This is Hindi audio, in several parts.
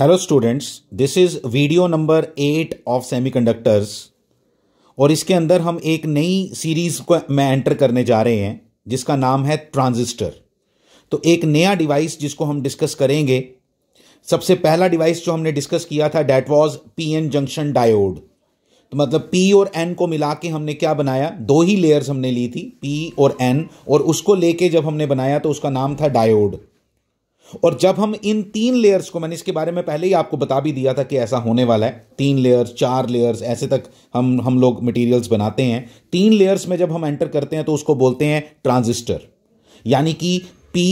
Hello students this is video number eight of semiconductors और इसके अंदर हम एक नई सीरीज़ को में एंटर करने जा रहे हैं जिसका नाम है ट्रांजिस्टर तो एक नया डिवाइस जिसको हम डिस्कस करेंगे सबसे पहला डिवाइस जो हमने डिस्कस किया था that was PN junction diode तो मतलब पी और एन को मिला के हमने क्या बनाया दो ही लेयर्स हमने ली थी पी और एन और उसको लेके जब हमने बनाया तो उसका नाम था डायोड और जब हम इन तीन लेयर्स को मैंने इसके बारे में पहले ही आपको बता भी दिया था कि ऐसा होने वाला है तीन लेयर्स चार लेयर्स ऐसे तक हम हम लोग मटेरियल्स बनाते हैं तीन लेयर्स में जब हम एंटर करते हैं तो उसको बोलते हैं ट्रांजिस्टर यानी कि पी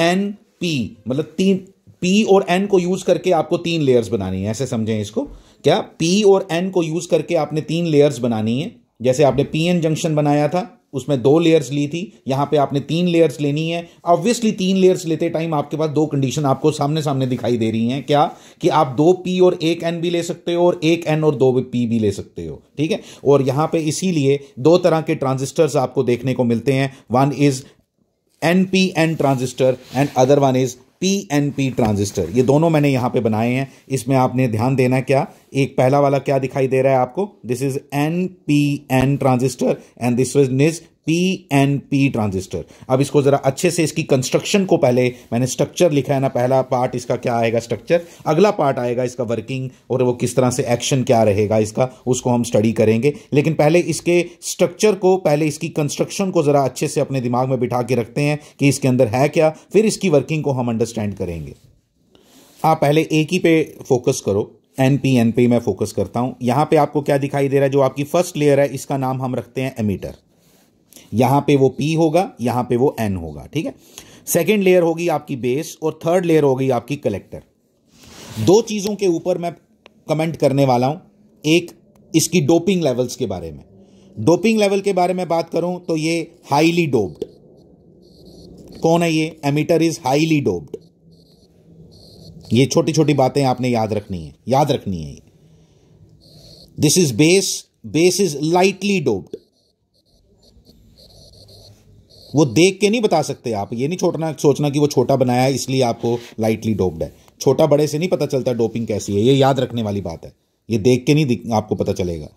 एन पी मतलब तीन पी और एन को यूज करके आपको तीन लेयर्स बनानी है ऐसे समझें इसको क्या पी और एन को यूज करके आपने तीन लेयर्स बनानी है जैसे आपने पी एन जंक्शन बनाया था उसमें दो लेयर्स ली थी यहां पे आपने तीन लेयर्स लेनी है ऑब्वियसली तीन लेयर्स लेते टाइम आपके पास दो कंडीशन आपको सामने सामने दिखाई दे रही हैं क्या कि आप दो पी और एक एन भी ले सकते हो और एक एन और दो पी भी ले सकते हो ठीक है और यहां पे इसीलिए दो तरह के ट्रांजिस्टर्स आपको देखने को मिलते हैं one is N P N transistor and other one is P N P transistor ये दोनों मैंने यहाँ पे बनाए हैं इसमें आपने ध्यान देना क्या एक पहला वाला क्या दिखाई दे रहा है आपको this is N P N transistor and this is P N P transistor अब इसको ज़रा अच्छे से इसकी कंस्ट्रक्शन को पहले मैंने स्ट्रक्चर लिखा है ना पहला पार्ट इसका क्या आएगा स्ट्रक्चर अगला पार्ट आएगा इसका वर्किंग और वो किस तरह से एक्शन क्या रहेगा इसका उसको हम स्टडी करेंगे लेकिन पहले इसके स्ट्रक्चर को पहले इसकी कंस्ट्रक्शन को ज़रा अच्छे से अपने दिमाग में बिठा के रखते हैं कि इसके अंदर है क्या फिर इसकी वर्किंग को हम अंडरस्टैंड करेंगे आप पहले एक ही पे फोकस करो एन पी एन पी मैं फोकस करता हूँ यहाँ पे आपको क्या दिखाई दे रहा है जो आपकी फर्स्ट लेयर है इसका नाम हम रखते हैं एमिटर यहां पे वो पी होगा यहां पे वो एन होगा ठीक है सेकेंड लेयर होगी आपकी बेस और थर्ड लेयर होगी आपकी कलेक्टर दो चीज़ों के ऊपर मैं कमेंट करने वाला हूं एक इसकी डोपिंग लेवल्स के बारे में डोपिंग लेवल के बारे में बात करूं तो ये हाईली डोप्ड कौन है ये एमिटर इज हाईली डोप्ड ये छोटी छोटी बातें आपने याद रखनी है याद रखनी है ये this is base base is lightly doped वो देख के नहीं बता सकते आप ये नहीं छोटना सोचना कि वो छोटा बनाया है इसलिए आपको लाइटली डोप्ड है छोटा बड़े से नहीं पता चलता डोपिंग कैसी है ये याद रखने वाली बात है ये देख के नहीं आपको पता चलेगा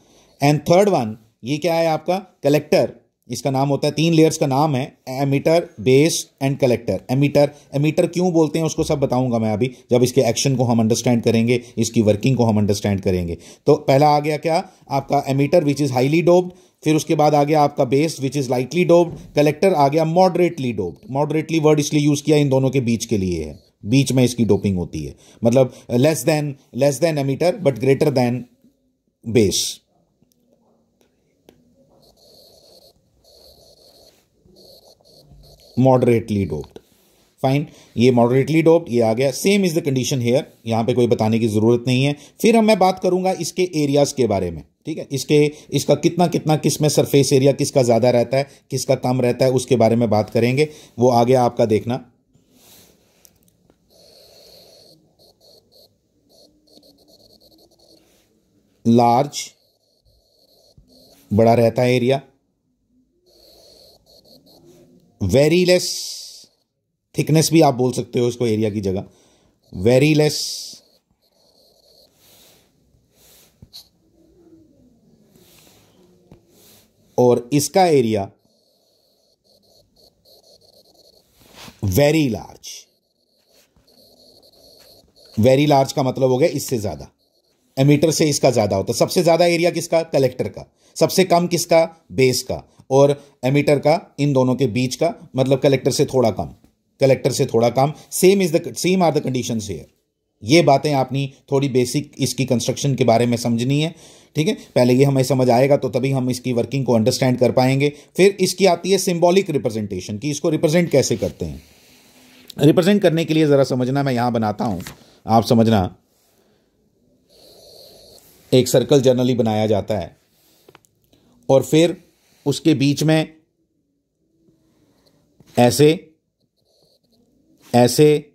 एंड थर्ड वन ये क्या है आपका कलेक्टर इसका नाम होता है तीन लेयर्स का नाम है emitter base and collector emitter emitter क्यों बोलते हैं उसको सब बताऊंगा मैं अभी जब इसके एक्शन को हम अंडरस्टैंड करेंगे इसकी वर्किंग को हम अंडरस्टैंड करेंगे तो पहला आ गया क्या आपका emitter which is highly doped फिर उसके बाद आ गया आपका base which is lightly doped collector आ गया मॉडरेटली डोब्ड मॉडरेटली वर्ड इसलिए यूज किया इन दोनों के बीच के लिए है बीच में इसकी डोपिंग होती है मतलब less than less than emitter but greater than base moderately doped fine ये मॉडरेटली डोप्ड ये आ गया same is the condition here यहां पे कोई बताने की जरूरत नहीं है फिर हम मैं बात करूंगा इसके एरियाज के बारे में ठीक है इसके इसका कितना कितना किस में सरफेस एरिया किसका ज़्यादा रहता है किसका कम रहता है उसके बारे में बात करेंगे वो आ गया आपका देखना लार्ज बड़ा रहता है एरिया वेरी लेस थिकनेस भी आप बोल सकते हो इसको एरिया की जगह वेरी लेस और इसका area very large very large का मतलब हो गया इससे ज़्यादा एमीटर से इसका ज़्यादा होता है सबसे ज़्यादा एरिया किसका कलेक्टर का सबसे कम किसका बेस का और एमीटर का इन दोनों के बीच का मतलब कलेक्टर से थोड़ा कम कलेक्टर से थोड़ा कम same is the same are the condition here ये बातें आपने थोड़ी बेसिक इसकी कंस्ट्रक्शन के बारे में समझनी है ठीक है पहले ये हमें समझ आएगा तो तभी हम इसकी वर्किंग को अंडरस्टैंड कर पाएंगे फिर इसकी आती है सिम्बॉलिक रिप्रेजेंटेशन कि इसको रिप्रेजेंट कैसे करते हैं रिप्रेजेंट करने के लिए ज़रा समझना मैं यहाँ बनाता हूँ आप समझना एक सर्कल जनरली बनाया जाता है और फिर उसके बीच में ऐसे ऐसे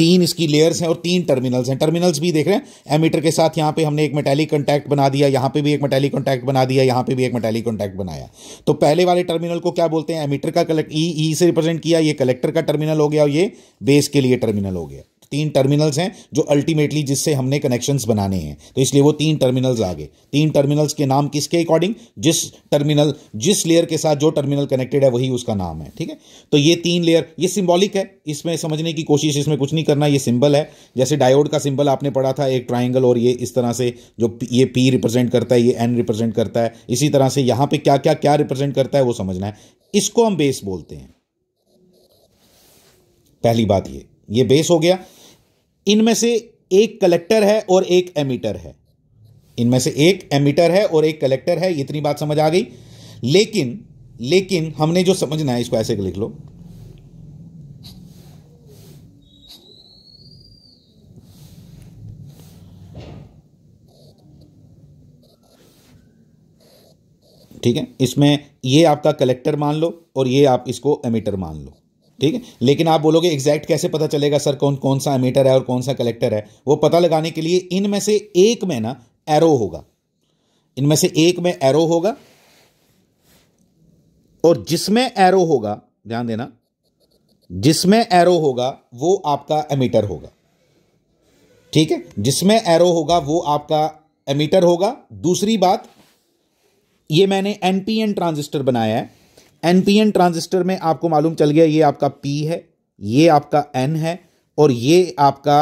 तीन इसकी लेयर्स हैं और तीन टर्मिनल्स हैं टर्मिनल्स भी देख रहे हैं एमीटर के साथ यहाँ पे हमने एक मेटेलिक कॉन्टैक्ट बना दिया यहाँ पे भी एक मेटेलिक कॉन्टैक्ट बना दिया यहाँ पे भी एक मेटेलिक कॉन्टैक्ट बनाया तो पहले वाले टर्मिनल को क्या बोलते हैं एमीटर का कलेक्ट ई ई से रिप्रेजेंट किया ये कलेक्टर का टर्मिनल हो गया और ये बेस के लिए टर्मिनल हो गया तीन टर्मिनल्स हैं जो अल्टीमेटली जिससे हमने कनेक्शंस बनाने हैं तो इसलिए वो तीन टर्मिनल्स आ गए तीन टर्मिनल्स के नाम किसके अकॉर्डिंग जिस टर्मिनल जिस लेयर के साथ जो टर्मिनल कनेक्टेड है वही उसका नाम है ठीक है तो ये तीन लेयर ये सिम्बॉलिक है इसमें समझने की कोशिश इसमें कुछ नहीं करना ये सिंबल है जैसे डायोड का सिंबल आपने पढ़ा था एक ट्राइंगल और ये इस तरह से जो ये पी रिप्रेजेंट करता है ये एन रिप्रेजेंट करता है इसी तरह से यहां पर क्या क्या क्या रिप्रेजेंट करता है वो समझना है इसको हम बेस बोलते हैं पहली बात ये ये बेस हो गया इनमें से एक कलेक्टर है और एक एमिटर है इनमें से एक एमिटर है और एक कलेक्टर है इतनी बात समझ आ गई लेकिन लेकिन हमने जो समझना है इसको ऐसे लिख लो ठीक है इसमें ये आपका कलेक्टर मान लो और ये आप इसको एमिटर मान लो ठीक है लेकिन आप बोलोगे एग्जैक्ट कैसे पता चलेगा सर कौन कौन सा एमीटर है और कौन सा कलेक्टर है वो पता लगाने के लिए इनमें से एक में ना एरो होगा इनमें से एक में एरो होगा और जिसमें एरो होगा ध्यान देना जिसमें एरो होगा वो आपका एमीटर होगा ठीक है जिसमें एरो होगा वो आपका एमीटर होगा दूसरी बात ये मैंने एनपीएन ट्रांजिस्टर बनाया है एनपीएन ट्रांजिस्टर में आपको मालूम चल गया ये आपका पी है ये आपका एन है और ये आपका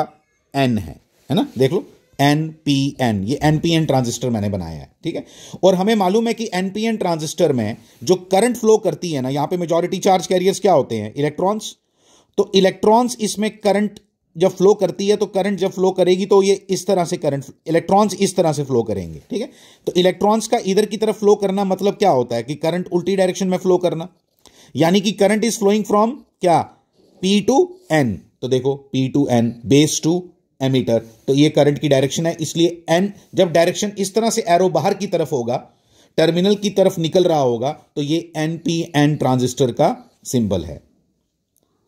एन है है ना देख लो एन पी एन ये एन पी एन ट्रांजिस्टर मैंने बनाया है ठीक है और हमें मालूम है कि एन पी एन ट्रांजिस्टर में जो करंट फ्लो करती है ना यहां पे मेजोरिटी चार्ज कैरियर्स क्या होते हैं इलेक्ट्रॉन्स तो इलेक्ट्रॉन्स इसमें करंट जब फ्लो करती है तो करंट जब फ्लो करेगी तो ये इस तरह से करंट इलेक्ट्रॉन्स इस तरह से फ्लो करेंगे ठीक है तो इलेक्ट्रॉन्स का इधर की तरफ फ्लो करना मतलब क्या होता है कि करंट उल्टी डायरेक्शन में फ्लो करना यानी कि करंट इज फ्लोइंग फ्रॉम क्या पी टू एन तो देखो P to N base to emitter तो ये करंट की डायरेक्शन है इसलिए एन जब डायरेक्शन इस तरह से एरो बाहर की तरफ होगा टर्मिनल की तरफ निकल रहा होगा तो ये एन पी एन ट्रांजिस्टर का सिंबल है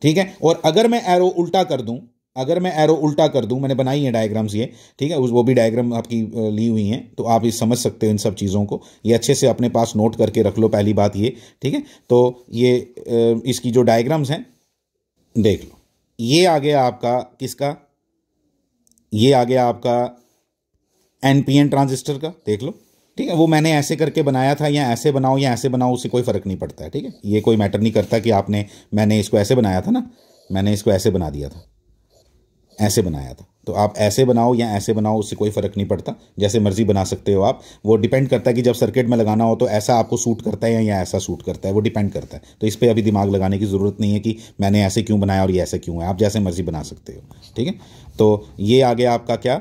ठीक है और अगर मैं एरो उल्टा कर दूं अगर मैं एरो उल्टा कर दूं मैंने बनाई है डायग्राम्स ये ठीक है उस वो भी डायग्राम आपकी ली हुई हैं तो आप ये समझ सकते हो इन सब चीज़ों को ये अच्छे से अपने पास नोट करके रख लो पहली बात ये ठीक है तो ये इसकी जो डायग्राम्स हैं देख लो ये आ गया आपका किसका ये आ गया आपका एन पी एन ट्रांजिस्टर का देख लो ठीक है वो मैंने ऐसे करके बनाया था या ऐसे बनाओ या ऐसे बनाओ उससे कोई फ़र्क नहीं पड़ता है ठीक है ये कोई मैटर नहीं करता कि आपने मैंने इसको ऐसे बनाया था ना मैंने इसको ऐसे बना दिया था ऐसे बनाया था तो आप ऐसे बनाओ या ऐसे बनाओ उससे कोई फ़र्क नहीं पड़ता जैसे मर्ज़ी बना सकते हो आप वो डिपेंड करता है कि जब सर्किट में लगाना हो तो ऐसा आपको सूट करता है या ऐसा सूट करता है वो डिपेंड करता है तो इस पर अभी दिमाग लगाने की ज़रूरत नहीं है कि मैंने ऐसे क्यों बनाया और ये ऐसे क्यों है आप जैसे मर्ज़ी बना सकते हो ठीक है तो ये आ गया आपका क्या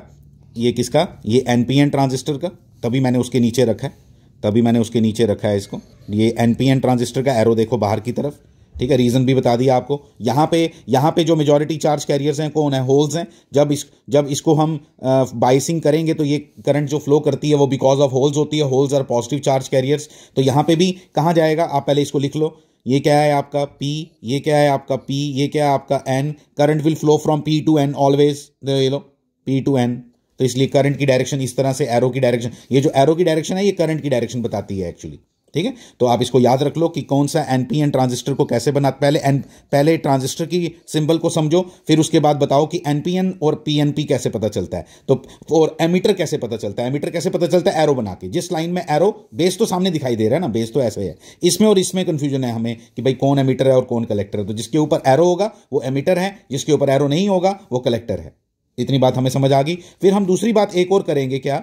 ये किसका ये एन ट्रांजिस्टर का तभी मैंने उसके नीचे रखा है तभी मैंने उसके नीचे रखा है इसको ये एन ट्रांजिस्टर का एरो देखो बाहर की तरफ ठीक है रीज़न भी बता दिया आपको यहां पे यहां पे जो मेजोरिटी चार्ज कैरियर्स हैं कौन है होल्स हैं जब इस जब इसको हम बाइसिंग करेंगे तो ये करंट जो फ्लो करती है वो बिकॉज ऑफ होल्स होती है holes are positive charge carriers तो यहां पे भी कहां जाएगा आप पहले इसको लिख लो ये क्या है आपका P ये क्या है आपका P ये क्या है आपका N current will flow from P to N always तो ये लो P टू N तो इसलिए करंट की डायरेक्शन इस तरह से एरो की डायरेक्शन ये जो एरो की डायरेक्शन है ये करंट की डायरेक्शन बताती है एक्चुअली ठीक है तो आप इसको याद रख लो कि कौन सा एनपीएन ट्रांजिस्टर को कैसे बना पहले एन पहले ट्रांजिस्टर की सिंबल को समझो फिर उसके बाद बताओ कि एनपीएन और पीएनपी कैसे पता चलता है तो और एमीटर कैसे पता चलता है एमीटर कैसे पता चलता है एरो बना के जिस लाइन में एरो बेस तो सामने दिखाई दे रहा है ना बेस तो ऐसे है इसमें और इसमें कंफ्यूजन है हमें कि भाई कौन एमीटर है और कौन कलेक्टर है तो जिसके ऊपर एरो होगा वो एमीटर है जिसके ऊपर एरो नहीं होगा वो कलेक्टर है इतनी बात हमें समझ आ गई फिर हम दूसरी बात एक और करेंगे क्या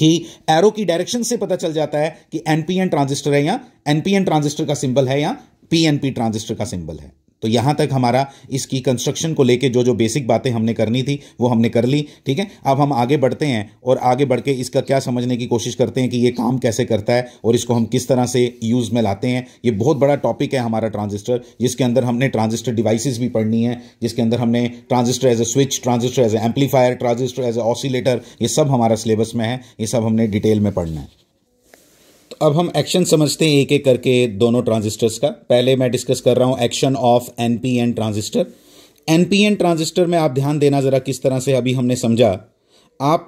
कि एरो की डायरेक्शन से पता चल जाता है कि एनपीएन ट्रांजिस्टर है या एनपीएन ट्रांजिस्टर का सिंबल है या पीएनपी ट्रांजिस्टर का सिंबल है तो यहाँ तक हमारा इसकी कंस्ट्रक्शन को लेके जो जो बेसिक बातें हमने करनी थी वो हमने कर ली ठीक है अब हम आगे बढ़ते हैं और आगे बढ़ के इसका क्या समझने की कोशिश करते हैं कि ये काम कैसे करता है और इसको हम किस तरह से यूज़ में लाते हैं ये बहुत बड़ा टॉपिक है हमारा ट्रांजिस्टर जिसके अंदर हमने ट्रांजिस्टर डिवाइसिस भी पढ़नी है जिसके अंदर हमने transistor as a switch transistor as a amplifier transistor as a oscillator ये सब हमारा सिलेबस में है ये सब हमने डिटेल में पढ़ना है अब हम एक्शन समझते हैं एक एक करके दोनों ट्रांजिस्टर्स का पहले मैं डिस्कस कर रहा हूँ action of N P N transistor N P N transistor में आप ध्यान देना ज़रा किस तरह से अभी हमने समझा आप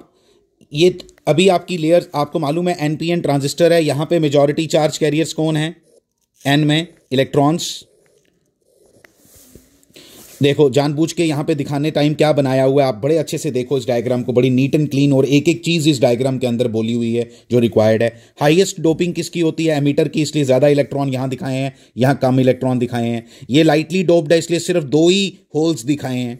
ये अभी आपकी लेयर्स आपको मालूम है एन पी एन ट्रांजिस्टर है यहाँ पे मेजॉरिटी चार्ज कैरियर्स कौन है एन में इलेक्ट्रॉन्स देखो जानबूझ के यहाँ पे दिखाने टाइम क्या बनाया हुआ है आप बड़े अच्छे से देखो इस डायग्राम को बड़ी नीट एंड क्लीन और एक एक चीज़ इस डायग्राम के अंदर बोली हुई है जो रिक्वायर्ड है हाईएस्ट डोपिंग किसकी होती है एमीटर की इसलिए ज़्यादा इलेक्ट्रॉन यहाँ दिखाए हैं यहाँ कम इलेक्ट्रॉन दिखाए हैं ये लाइटली डोप्ड है इसलिए सिर्फ दो ही होल्स दिखाए हैं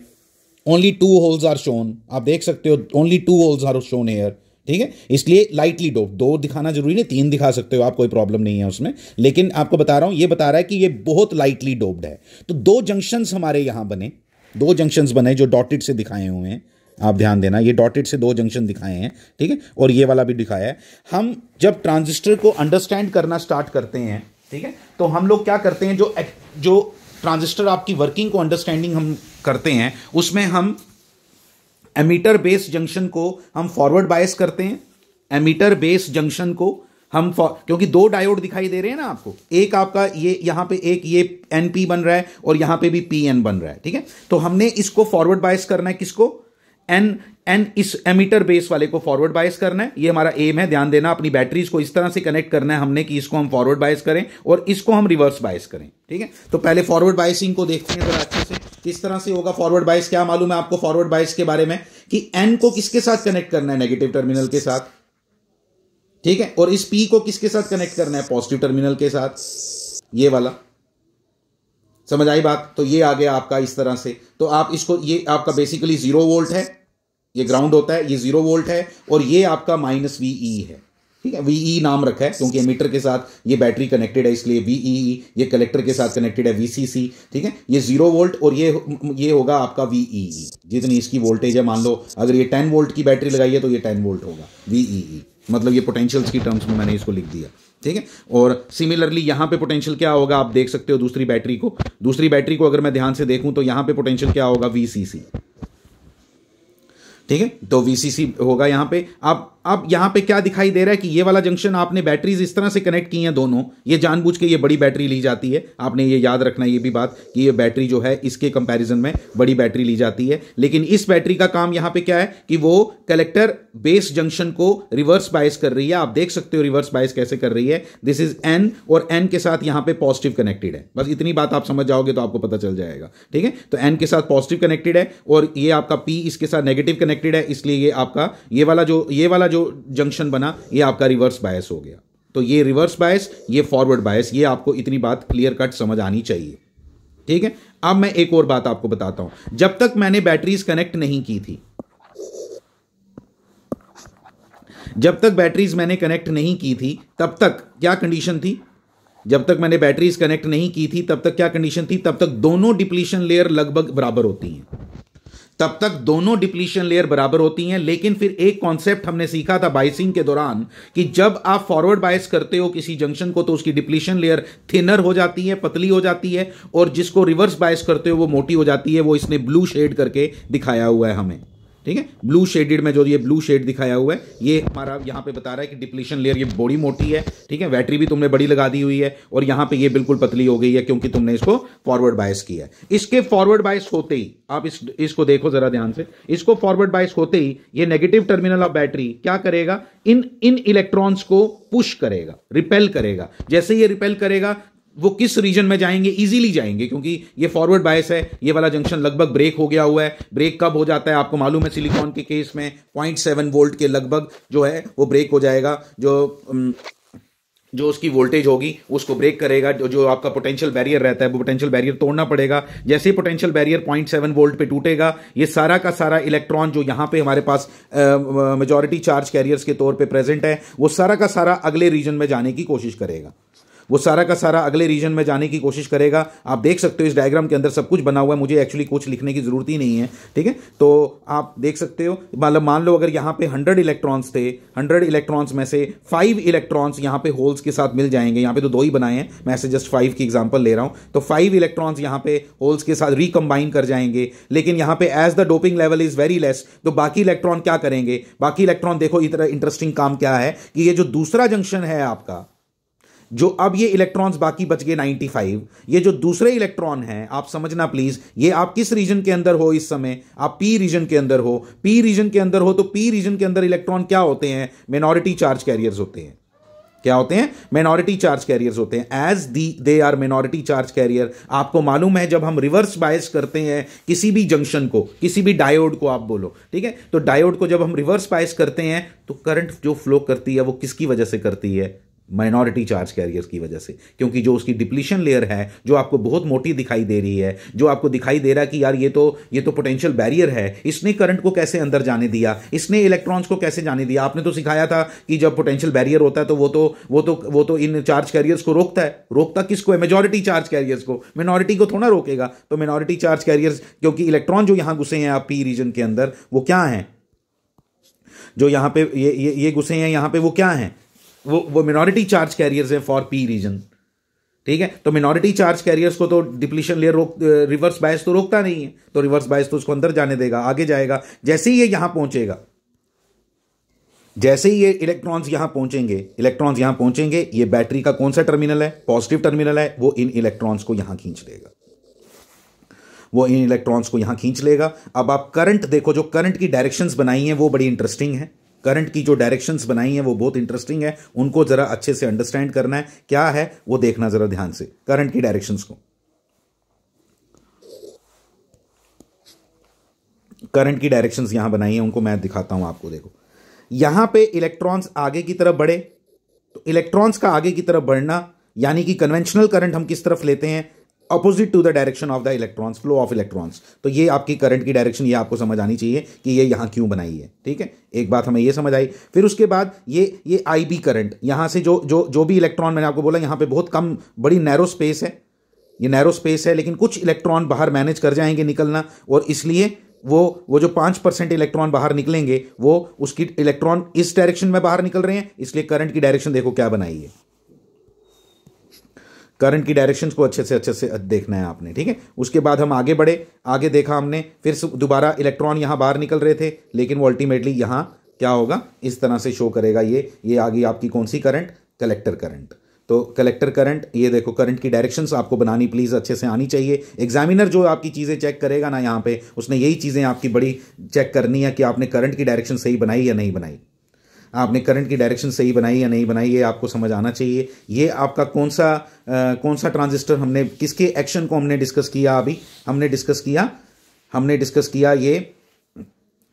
only two holes are shown आप देख सकते हो only two holes are shown here ठीक है इसलिए लाइटली डोप दो दिखाना जरूरी नहीं तीन दिखा सकते हो आप कोई प्रॉब्लम नहीं है उसमें लेकिन आपको बता रहा हूं ये बता रहा है कि ये बहुत लाइटली डोप्ड है तो दो जंक्शंस हमारे यहां बने दो जंक्शंस बने जो डॉटेड से दिखाए हुए हैं आप ध्यान देना ये डॉटेड से दो जंक्शन दिखाए हैं ठीक है और ये वाला भी दिखाया है हम जब ट्रांजिस्टर को अंडरस्टैंड करना स्टार्ट करते हैं ठीक है तो हम लोग क्या करते हैं जो जो ट्रांजिस्टर आपकी वर्किंग को अंडरस्टैंडिंग हम करते हैं उसमें हम एमीटर बेस जंक्शन को हम फॉरवर्ड बायस करते हैं एमीटर बेस जंक्शन को हम क्योंकि दो डायोड दिखाई दे रहे हैं ना आपको एक आपका ये यहां पे एक ये एन पी बन रहा है और यहां पे भी पी एन बन रहा है ठीक है तो हमने इसको फॉरवर्ड बायस करना है किसको एन एंड इस एमीटर बेस वाले को फॉरवर्ड बायस करना है ये हमारा एम है ध्यान देना अपनी बैटरीज को इस तरह से कनेक्ट करना है हमने कि इसको हम फॉरवर्ड बायस करें और इसको हम रिवर्स बायस करें ठीक है तो पहले फॉरवर्ड बायसिंग को देखते हैं अच्छे से किस तरह से होगा फॉरवर्ड बायस क्या मालूम है आपको फॉरवर्ड बायस के बारे में कि एन को किसके साथ कनेक्ट करना है नेगेटिव टर्मिनल के साथ ठीक है और इस पी को किसके साथ कनेक्ट करना है पॉजिटिव टर्मिनल के साथ ये वाला समझ आई बात तो ये आ गया आपका इस तरह से तो आप इसको ये आपका बेसिकली जीरो वोल्ट है ये ग्राउंड होता है ये जीरो वोल्ट है और ये आपका माइनस वी ई है ठीक है वी ई e नाम रखा है क्योंकि मीटर के साथ ये बैटरी कनेक्टेड है इसलिए वी ई e, ये कलेक्टर के साथ कनेक्टेड है वी सी सी ठीक है ये जीरो वोल्ट और ये ये होगा आपका वी ई e। जितनी इसकी वोल्टेज है मान लो अगर ये टेन वोल्ट की बैटरी लगाइए तो ये टेन वोल्ट होगा वी ई मतलब ये पोटेंशियल्स की टर्म्स में मैंने इसको लिख दिया ठीक है और सिमिलरली यहाँ पे पोटेंशियल क्या होगा आप देख सकते हो दूसरी बैटरी को दूसरी बैटरी को अगर मैं ध्यान से देखूं तो यहाँ पे पोटेंशियल क्या होगा वी सी सी ठीक है तो वीसीसी होगा यहां पे आप अब यहां पे क्या दिखाई दे रहा है कि ये वाला जंक्शन आपने बैटरीज इस तरह से कनेक्ट की हैं दोनों ये जानबूझ के ये बड़ी बैटरी ली जाती है आपने ये याद रखना ये भी बात कि ये बैटरी जो है इसके कंपैरिजन में बड़ी बैटरी ली जाती है लेकिन इस बैटरी का काम यहां पे क्या है कि वो कलेक्टर बेस जंक्शन को रिवर्स बायस कर रही है आप देख सकते हो रिवर्स बायस कैसे कर रही है दिस इज एन और एन के साथ यहाँ पे पॉजिटिव कनेक्टेड है बस इतनी बात आप समझ जाओगे तो आपको पता चल जाएगा ठीक है तो एन के साथ पॉजिटिव कनेक्टेड है और ये आपका पी इसके साथ नेगेटिव कनेक्टेड है इसलिए ये आपका ये वाला जो ये वाला जो जंक्शन बना ये आपका रिवर्स बायस हो गया तो ये रिवर्स बायस ये फॉरवर्ड बायस ये आपको इतनी बात क्लियर कट समझ आनी चाहिए ठीक है अब मैं एक और बात आपको बताता हूं जब तक मैंने बैटरीज कनेक्ट नहीं की थी जब तक बैटरीज मैंने कनेक्ट नहीं की थी तब तक क्या कंडीशन थी जब तक मैंने बैटरीज कनेक्ट नहीं की थी तब तक क्या कंडीशन थी तब तक दोनों डिप्लीशन लेयर लगभग बराबर होती हैं तब तक दोनों डिप्लीशन लेयर बराबर होती हैं लेकिन फिर एक कॉन्सेप्ट हमने सीखा था बाइसिंग के दौरान कि जब आप फॉरवर्ड बाइस करते हो किसी जंक्शन को तो उसकी डिप्लीशन लेयर थिनर हो जाती है पतली हो जाती है और जिसको रिवर्स बाइस करते हो वो मोटी हो जाती है वो इसने ब्लू शेड करके दिखाया हुआ है हमें ठीक है ब्लू शेडेड में जो ये ब्लू शेड दिखाया हुआ है ये हमारा यहाँ पे बता रहा है कि डिप्लीशन लेयर ये बड़ी मोटी है ठीक है बैटरी भी तुमने बड़ी लगा दी हुई है और यहाँ पे ये बिल्कुल पतली हो गई है क्योंकि तुमने इसको फॉरवर्ड बायस किया है इसके फॉरवर्ड बायस होते ही आप इस इसको देखो जरा ध्यान से इसको फॉरवर्ड बायस होते ही ये नेगेटिव टर्मिनल ऑफ बैटरी क्या करेगा इन इन इलेक्ट्रॉन्स को पुश करेगा रिपेल करेगा जैसे ये रिपेल करेगा वो किस रीजन में जाएंगे इजीली जाएंगे क्योंकि ये फॉरवर्ड बायस है ये वाला जंक्शन लगभग ब्रेक हो गया हुआ है ब्रेक कब हो जाता है आपको मालूम है सिलिकॉन के केस में पॉइंट सेवन वोल्ट के लगभग जो है वो ब्रेक हो जाएगा जो जो उसकी वोल्टेज होगी उसको ब्रेक करेगा जो जो आपका पोटेंशियल बैरियर रहता है वो पोटेंशियल बैरियर तोड़ना पड़ेगा जैसे ही पोटेंशियल बैरियर 0.7 वोल्ट पे टूटेगा ये सारा का सारा इलेक्ट्रॉन जो यहाँ पे हमारे पास मेजोरिटी चार्ज कैरियर्स के तौर पे प्रेजेंट है वो सारा का सारा अगले रीजन में जाने की कोशिश करेगा वो सारा का सारा अगले रीजन में जाने की कोशिश करेगा आप देख सकते हो इस डायग्राम के अंदर सब कुछ बना हुआ है मुझे एक्चुअली कुछ लिखने की जरूरत ही नहीं है ठीक है तो आप देख सकते हो मतलब मान लो अगर यहाँ पे हंड्रेड इलेक्ट्रॉन्स थे हंड्रेड इलेक्ट्रॉन्स में से फाइव इलेक्ट्रॉन्स यहाँ पे होल्स के साथ मिल जाएंगे यहाँ पे तो दो ही बनाए हैं मैं ऐसे जस्ट फाइव की एग्जाम्पल ले रहा हूँ तो फाइव इलेक्ट्रॉन्स यहाँ पे होल्स के साथ रिकम्बाइन कर जाएंगे लेकिन यहाँ पे as the doping level is very less तो बाकी इलेक्ट्रॉन क्या करेंगे बाकी इलेक्ट्रॉन देखो इतना इंटरेस्टिंग काम क्या है कि ये जो दूसरा जंक्शन है आपका जो अब ये इलेक्ट्रॉन्स बाकी बच गए 95 ये जो दूसरे इलेक्ट्रॉन हैं आप समझना प्लीज ये आप किस रीजन के अंदर हो इस समय आप पी रीजन के अंदर हो पी रीजन के अंदर हो तो पी रीजन के अंदर इलेक्ट्रॉन क्या होते हैं मेनोरिटी चार्ज कैरियर्स होते हैं क्या होते हैं मेनॉरिटी चार्ज कैरियर्स होते हैं as the they are minority charge carrier आपको मालूम है जब हम रिवर्स बायस करते हैं किसी भी जंक्शन को किसी भी डायोड को आप बोलो ठीक है तो डायोड को जब हम रिवर्स बायस करते हैं तो करंट जो फ्लो करती है वो किसकी वजह से करती है माइनॉरिटी चार्ज कैरियर्स की वजह से क्योंकि जो उसकी डिप्लीशन लेयर है जो आपको बहुत मोटी दिखाई दे रही है जो आपको दिखाई दे रहा है कि यार ये तो ये तो पोटेंशियल बैरियर है इसने करंट को कैसे अंदर जाने दिया इसने इलेक्ट्रॉन्स को कैसे जाने दिया आपने तो सिखाया था कि जब पोटेंशियल बैरियर होता है तो वो तो वो तो वो तो इन चार्ज कैरियर्स को रोकता है रोकता किसको है मेजोरिटी चार्ज कैरियर्स को माइनॉरिटी को थोड़ा रोकेगा तो मिनोरिटी चार्ज कैरियर्स क्योंकि इलेक्ट्रॉन जो यहां घुसे हैं आप पी रीजन के अंदर वो क्या हैं जो यहाँ पे ये ये ये घुसे हैं यहाँ पे वो क्या हैं वो वो मिनोरिटी चार्ज कैरियर्स है फॉर पी रीजन ठीक है तो मिनोरिटी चार्ज कैरियर्स को तो डिप्लीशन लेयर रोक रिवर्स बायस तो रोकता नहीं है तो रिवर्स बायस तो उसको अंदर जाने देगा आगे जाएगा जैसे ही ये यहां पहुंचेगा जैसे ही ये इलेक्ट्रॉन्स यहां पहुंचेंगे इलेक्ट्रॉन्स यहां पहुंचेंगे ये बैटरी का कौन सा टर्मिनल है पॉजिटिव टर्मिनल है वो इन इलेक्ट्रॉन्स को यहां खींच लेगा वो इन इलेक्ट्रॉन्स को यहां खींच लेगा अब आप करंट देखो जो करंट की डायरेक्शंस बनाई हैं वो बड़ी इंटरेस्टिंग है करंट की जो डायरेक्शंस बनाई हैं वो बहुत इंटरेस्टिंग है उनको ज़रा अच्छे से अंडरस्टैंड करना है क्या है वो देखना ज़रा ध्यान से करंट की डायरेक्शंस को करंट की डायरेक्शंस यहां बनाई हैं उनको मैं दिखाता हूं आपको देखो यहां पे इलेक्ट्रॉन्स आगे की तरफ बढ़े तो इलेक्ट्रॉन्स का आगे की तरफ बढ़ना यानी कि कन्वेंशनल करंट हम किस तरफ लेते हैं opposite to the direction of the electrons flow of electrons तो ये आपकी करंट की डायरेक्शन ये आपको समझ आनी चाहिए कि ये यहाँ क्यों बनाई है ठीक है एक बात हमें ये समझ आई फिर उसके बाद ये ये आई बी करंट यहाँ से जो जो जो भी इलेक्ट्रॉन मैंने आपको बोला यहाँ पे बहुत कम बड़ी नैरो स्पेस है ये नैरो स्पेस है लेकिन कुछ इलेक्ट्रॉन बाहर मैनेज कर जाएंगे निकलना और इसलिए वो वो जो पाँच परसेंट इलेक्ट्रॉन बाहर निकलेंगे वो उसकी इलेक्ट्रॉन इस डायरेक्शन में बाहर निकल रहे हैं इसलिए करंट की डायरेक्शन देखो क्या बनाई है करंट की डायरेक्शन को अच्छे से अच्छे से देखना है आपने ठीक है उसके बाद हम आगे बढ़े आगे देखा हमने फिर दोबारा इलेक्ट्रॉन यहाँ बाहर निकल रहे थे लेकिन वो अल्टीमेटली यहाँ क्या होगा इस तरह से शो करेगा ये ये आगे आपकी कौन सी करंट कलेक्टर करंट तो कलेक्टर करंट ये देखो करंट की डायरेक्शंस आपको बनानी प्लीज़ अच्छे से आनी चाहिए एग्जामिनर जो आपकी चीज़ें चेक करेगा ना यहाँ पे उसने यही चीज़ें आपकी बड़ी चेक करनी है कि आपने करंट की डायरेक्शन सही बनाई या नहीं बनाई आपने करंट की डायरेक्शन सही बनाई या नहीं बनाई ये आपको समझ आना चाहिए ये आपका कौन सा आ, कौन सा ट्रांजिस्टर हमने किसके एक्शन को हमने डिस्कस किया अभी हमने डिस्कस किया हमने डिस्कस किया ये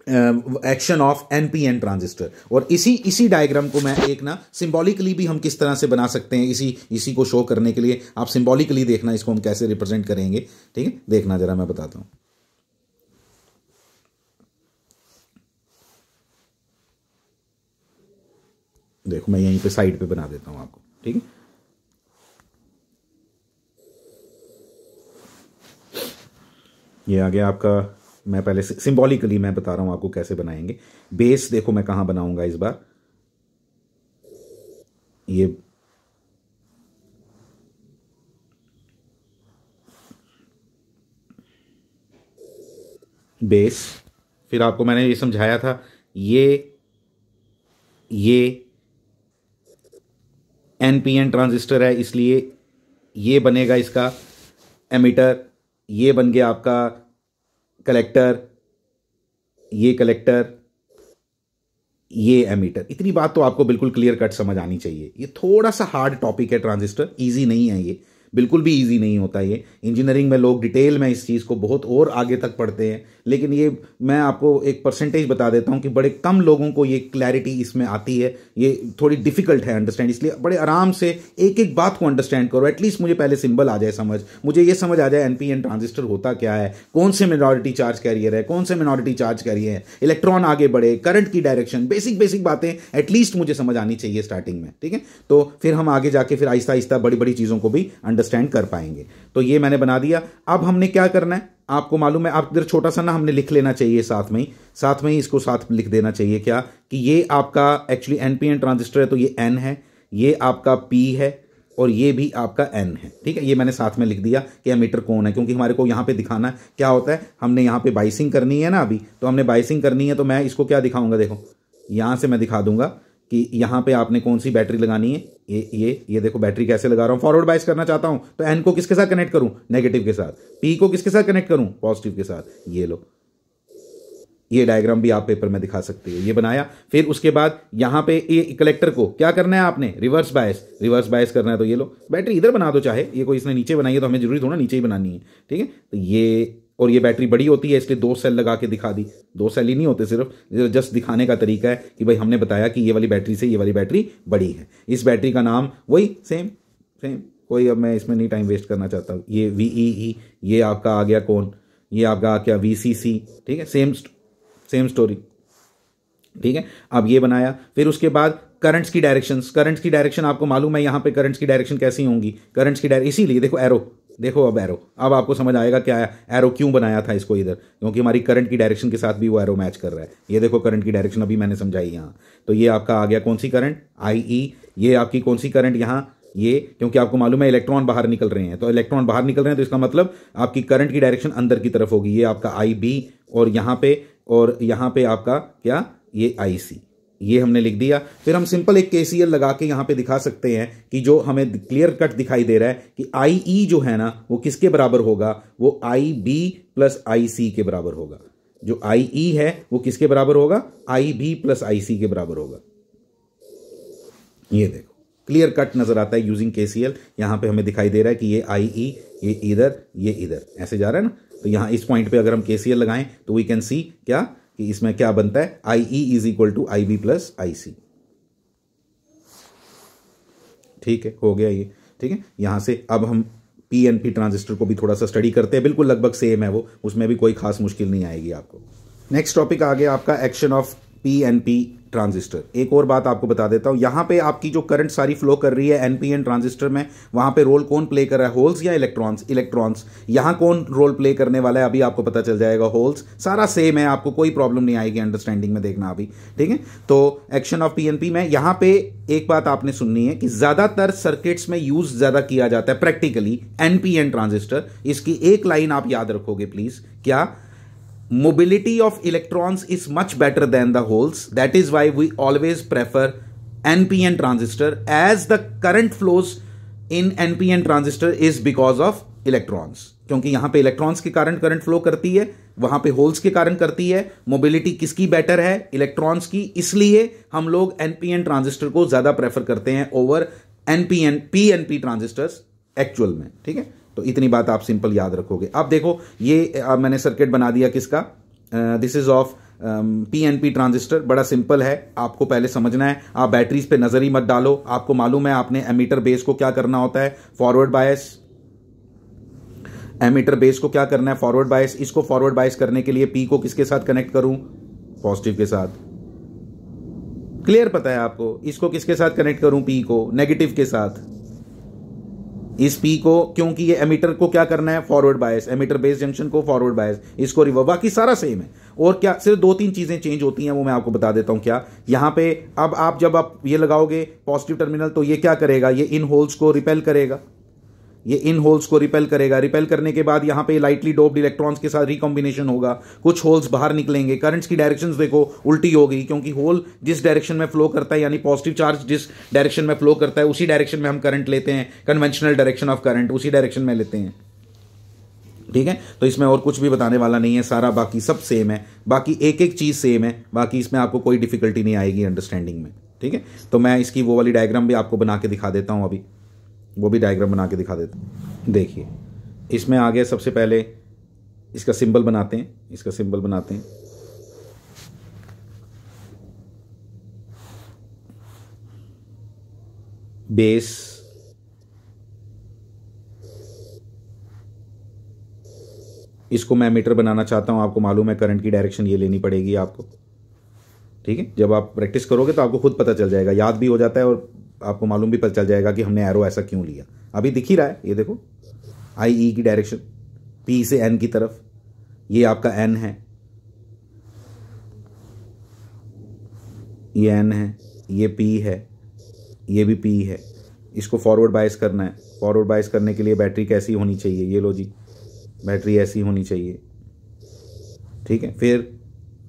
एक्शन ऑफ एनपीएन ट्रांजिस्टर और इसी इसी डायग्राम को मैं एक ना सिंबॉलिकली भी हम किस तरह से बना सकते हैं इसी इसी को शो करने के लिए आप सिंबॉलिकली देखना इसको हम कैसे रिप्रेजेंट करेंगे ठीक है देखना जरा मैं बताता हूँ देखो मैं यहीं पे साइड पे बना देता हूँ आपको ठीक है ये आ गया आपका मैं पहले सिंबॉलिकली मैं बता रहा हूं आपको कैसे बनाएंगे बेस देखो मैं कहां बनाऊंगा इस बार ये बेस फिर आपको मैंने ये समझाया था ये ये एन पी एन ट्रांजिस्टर है इसलिए ये बनेगा इसका एमिटर ये बन गया आपका कलेक्टर ये कलेक्टर ये एमीटर इतनी बात तो आपको बिल्कुल क्लियर कट समझ आनी चाहिए ये थोड़ा सा हार्ड टॉपिक है ट्रांजिस्टर इजी नहीं है ये बिल्कुल भी ईजी नहीं होता ये इंजीनियरिंग में लोग डिटेल में इस चीज़ को बहुत और आगे तक पढ़ते हैं लेकिन ये मैं आपको एक परसेंटेज बता देता हूँ कि बड़े कम लोगों को ये क्लैरिटी इसमें आती है ये थोड़ी डिफिकल्ट है अंडरस्टैंड इसलिए बड़े आराम से एक एक बात को अंडरस्टैंड करो एटलीस्ट मुझे पहले सिंबल आ जाए समझ मुझे ये समझ आ जाए एन पी एन ट्रांजिस्टर होता क्या है कौन से मिनोरिटी चार्ज कैरियर है कौन से मिनोरिटी चार्ज कैरियर है इलेक्ट्रॉन आगे बढ़े करंट की डायरेक्शन बेसिक बेसिक बातें एटलीस्ट मुझे समझ आनी चाहिए स्टार्टिंग में ठीक है तो फिर हम आगे जाके फिर आहिस्ता आहिस्ता बड़ी बड़ी चीज़ों को भी अंडर अंडरस्टैंड कर पाएंगे तो ये मैंने बना दिया अब हमने क्या करना है आपको मालूम है आप इधर छोटा सा ना हमने लिख लेना चाहिए साथ में ही साथ में ही इसको साथ लिख देना चाहिए क्या कि ये आपका actually N P N transistor है तो ये एन है ये आपका पी है और ये भी आपका एन है ठीक है ये मैंने साथ में लिख दिया कि एमीटर कौन है क्योंकि हमारे को यहां पे दिखाना है क्या होता है हमने यहां पे बाइसिंग करनी है ना अभी तो हमने बाइसिंग करनी है तो मैं इसको क्या दिखाऊंगा देखो यहां से मैं दिखा दूंगा कि यहां पे आपने कौन सी बैटरी लगानी है ये ये ये देखो बैटरी कैसे लगा रहा हूं फॉरवर्ड बाइस करना चाहता हूं तो एन को किसके साथ कनेक्ट करूं नेगेटिव के साथ पी को किसके साथ कनेक्ट करूं पॉजिटिव के साथ ये लो ये डायग्राम भी आप पेपर में दिखा सकते हो ये बनाया फिर उसके बाद यहां पे ये कलेक्टर को क्या करना है आपने रिवर्स बायस रिवर्स बायस करना है तो ये लो बैटरी इधर बना दो चाहे ये कोई इसने नीचे बनाई है तो हमें जरूरी थोड़ा नीचे ही बनानी है ठीक है तो ये और ये बैटरी बड़ी होती है इसलिए दो सेल लगा के दिखा दी दो सेल ही नहीं होते सिर्फ जस्ट दिखाने का तरीका है कि भाई हमने बताया कि ये वाली बैटरी से ये वाली बैटरी बड़ी है इस बैटरी का नाम वही सेम सेम कोई अब मैं इसमें नहीं टाइम वेस्ट करना चाहता हूँ ये वी ई ई ये आपका आ गया कौन ये आपका आ गया वी सी सी ठीक है सेम सेम स्टोरी ठीक है अब ये बनाया फिर उसके बाद करंट्स की डायरेक्शंस करंट्स की डायरेक्शन आपको मालूम है यहाँ पे करंट्स की डायरेक्शन कैसी होंगी करंट्स की डायरेक्शन इसीलिए देखो एरो देखो अब एरो अब आपको समझ आएगा क्या एरो क्यों बनाया था इसको इधर क्योंकि हमारी करंट की डायरेक्शन के साथ भी वो एरो मैच कर रहा है ये देखो करंट की डायरेक्शन अभी मैंने समझाई यहाँ तो ये आपका आ गया कौन सी करंट आई ई ये आपकी कौन सी करंट यहाँ ये क्योंकि आपको मालूम है इलेक्ट्रॉन बाहर निकल रहे हैं तो इलेक्ट्रॉन बाहर निकल रहे हैं तो इसका मतलब आपकी करंट की डायरेक्शन अंदर की तरफ होगी ये आपका आई बी और यहाँ पे और यहाँ पे आपका क्या ये आई सी ये हमने लिख दिया फिर हम सिंपल एक केसीएल लगा के यहां पे दिखा सकते हैं कि जो हमें क्लियर कट दिखाई दे रहा है कि आई ई e जो है ना वो किसके बराबर होगा वो आई बी प्लस आई सी के बराबर होगा जो आई ई e है वो किसके बराबर होगा आई बी प्लस आई सी के बराबर होगा ये देखो क्लियर कट नजर आता है यूजिंग केसीएल यहां पे हमें दिखाई दे रहा है कि ये आई ई e, ये इधर ये इधर ऐसे जा रहा है ना तो यहां इस पॉइंट पे अगर हम केसीएल लगाएं तो वी कैन सी क्या कि इसमें क्या बनता है I E is equal to I B plus I C ठीक है हो गया ये ठीक है यहां से अब हम पी एन पी ट्रांजिस्टर को भी थोड़ा सा स्टडी करते हैं बिल्कुल लगभग सेम है वो उसमें भी कोई खास मुश्किल नहीं आएगी आपको नेक्स्ट टॉपिक आ गया आपका action of P N P transistor एक और बात आपको बता देता हूं यहां पे आपकी जो करंट सारी फ्लो कर रही है एनपीएन ट्रांजिस्टर में वहां पे रोल कौन प्ले कर रहा है होल्स या इलेक्ट्रॉन्स इलेक्ट्रॉन्स यहां कौन रोल प्ले करने वाला है अभी आपको पता चल जाएगा होल्स सारा सेम है आपको कोई प्रॉब्लम नहीं आएगी अंडरस्टैंडिंग में देखना अभी ठीक है तो एक्शन ऑफ पीएनपी में यहां पर एक बात आपने सुननी है कि ज्यादातर सर्किट्स में यूज ज्यादा किया जाता है प्रैक्टिकली एनपीएन ट्रांजिस्टर इसकी एक लाइन आप याद रखोगे प्लीज क्या mobility of electrons is much better than the holes. That is why we always prefer NPN transistor as the current flows in NPN transistor is because of electrons. kyunki yahan pe electrons ke karan current flow karti hai wahan pe holes ke karan karti hai mobility kiski better hai electrons ki isliye hum log npn transistor ko zyada prefer karte hain over npn pnp transistors actual mein theek hai तो इतनी बात आप सिंपल याद रखोगे अब देखो ये आ, मैंने सर्किट बना दिया किसका this is of P N P transistor बड़ा सिंपल है आपको पहले समझना है आप बैटरीज पे नजर ही मत डालो आपको मालूम है आपने एमीटर बेस को क्या करना होता है फॉरवर्ड बायस एमीटर बेस को क्या करना है फॉरवर्ड बायस इसको फॉरवर्ड बायस करने के लिए पी को किसके साथ कनेक्ट करूं पॉजिटिव के साथ क्लियर पता है आपको इसको किसके साथ कनेक्ट करूं पी को नेगेटिव के साथ इस पी को क्योंकि ये एमीटर को क्या करना है forward bias emitter base junction को फॉरवर्ड बायस इसको रिवर्स बाकी सारा सेम है और क्या सिर्फ दो तीन चीज़ें चेंज होती हैं वो मैं आपको बता देता हूं क्या यहां पे अब आप जब आप ये लगाओगे पॉजिटिव टर्मिनल तो ये क्या करेगा ये इन होल्स को रिपेल करेगा ये इन होल्स को रिपेल करेगा रिपेल करने के बाद यहां पे लाइटली डोप्ड इलेक्ट्रॉन्स के साथ रिकॉम्बिनेशन होगा कुछ होल्स बाहर निकलेंगे करंट्स की डायरेक्शंस देखो उल्टी हो गई क्योंकि होल जिस डायरेक्शन में फ्लो करता है यानी पॉजिटिव चार्ज जिस डायरेक्शन में फ्लो करता है उसी डायरेक्शन में हम करंट लेते हैं कन्वेंशनल डायरेक्शन ऑफ करंट उसी डायरेक्शन में लेते हैं ठीक है तो इसमें और कुछ भी बताने वाला नहीं है सारा बाकी सब सेम है बाकी एक एक चीज़ सेम है बाकी इसमें आपको कोई डिफिकल्टी नहीं आएगी अंडरस्टैंडिंग में ठीक है तो मैं इसकी वो वाली डायग्राम भी आपको बना के दिखा देता हूं अभी वो भी डायग्राम बना के दिखा देते देखिए इसमें आ गया सबसे पहले इसका सिंबल बनाते हैं इसका सिंबल बनाते हैं बेस इसको मैं मीटर बनाना चाहता हूं आपको मालूम है करंट की डायरेक्शन ये लेनी पड़ेगी आपको ठीक है जब आप प्रैक्टिस करोगे तो आपको खुद पता चल जाएगा याद भी हो जाता है और आपको मालूम भी पता चल जाएगा कि हमने एरो ऐसा क्यों लिया अभी दिख ही रहा है ये देखो आई ई e की डायरेक्शन पी से एन की तरफ ये आपका एन है ये एन है ये पी है ये भी पी है इसको फॉरवर्ड बायस करना है फॉरवर्ड बायस करने के लिए बैटरी कैसी होनी चाहिए ये लो जी बैटरी ऐसी होनी चाहिए ठीक है फिर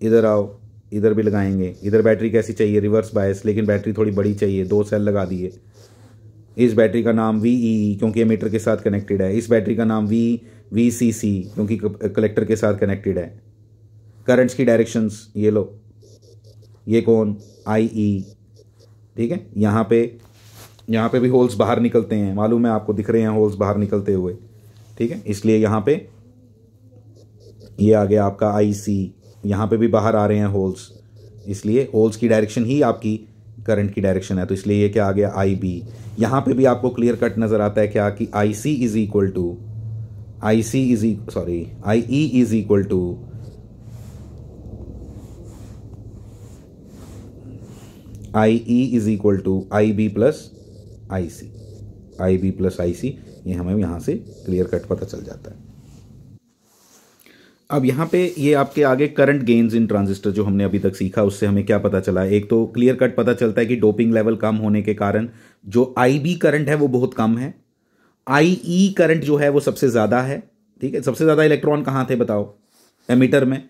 इधर आओ इधर भी लगाएंगे इधर बैटरी कैसी चाहिए रिवर्स बायस लेकिन बैटरी थोड़ी बड़ी चाहिए दो सेल लगा दिए इस बैटरी का नाम वी ई e e, क्योंकि मीटर के साथ कनेक्टेड है इस बैटरी का नाम वी वी सी सी क्योंकि कलेक्टर के साथ कनेक्टेड है करंट्स की डायरेक्शंस ये लो ये कौन आई ई e ठीक है यहाँ पे यहाँ पे भी होल्स बाहर निकलते हैं मालूम है आपको दिख रहे हैं होल्स बाहर निकलते हुए ठीक है इसलिए यहाँ पे ये आ गया आपका आई सी यहाँ पे भी बाहर आ रहे हैं होल्स इसलिए होल्स की डायरेक्शन ही आपकी करंट की डायरेक्शन है तो इसलिए ये क्या आ गया आई बी यहाँ पर भी आपको क्लियर कट नज़र आता है क्या कि I C is equal to I C is sorry I E is equal to I E is equal to I B plus I C I B plus I C ये हमें यहाँ से क्लियर कट पता चल जाता है अब यहाँ पे ये आपके आगे करंट गेन्स इन ट्रांजिस्टर जो हमने अभी तक सीखा उससे हमें क्या पता चला एक तो क्लियर कट पता चलता है कि डोपिंग लेवल कम होने के कारण जो आई बी करंट है वो बहुत कम है आई ई करंट जो है वो सबसे ज़्यादा है ठीक है सबसे ज़्यादा इलेक्ट्रॉन कहाँ थे बताओ एमीटर में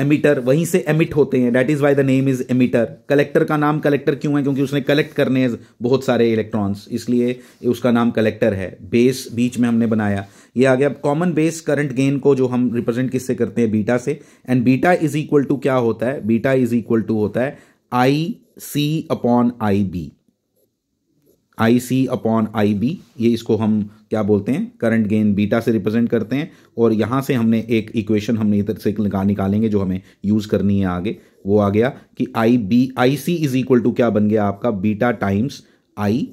एमिटर वहीं से एमिट होते हैं that is why the name is emitter collector का नाम कलेक्टर क्यों है क्योंकि उसने कलेक्ट करने हैं बहुत सारे इलेक्ट्रॉन्स इसलिए उसका नाम कलेक्टर है बेस बीच में हमने बनाया ये आ गया कॉमन बेस करंट गेन को जो हम रिप्रेजेंट किससे करते हैं बीटा से and beta is equal to क्या होता है बीटा इज इक्वल टू होता है I C upon I B I C upon I B ये इसको हम क्या बोलते हैं करंट गेन बीटा से रिप्रेजेंट करते हैं और यहाँ से हमने एक इक्वेशन हमने इधर से निकालेंगे जो हमें यूज़ करनी है आगे वो आ गया कि I B I C is equal to क्या बन गया आपका beta times I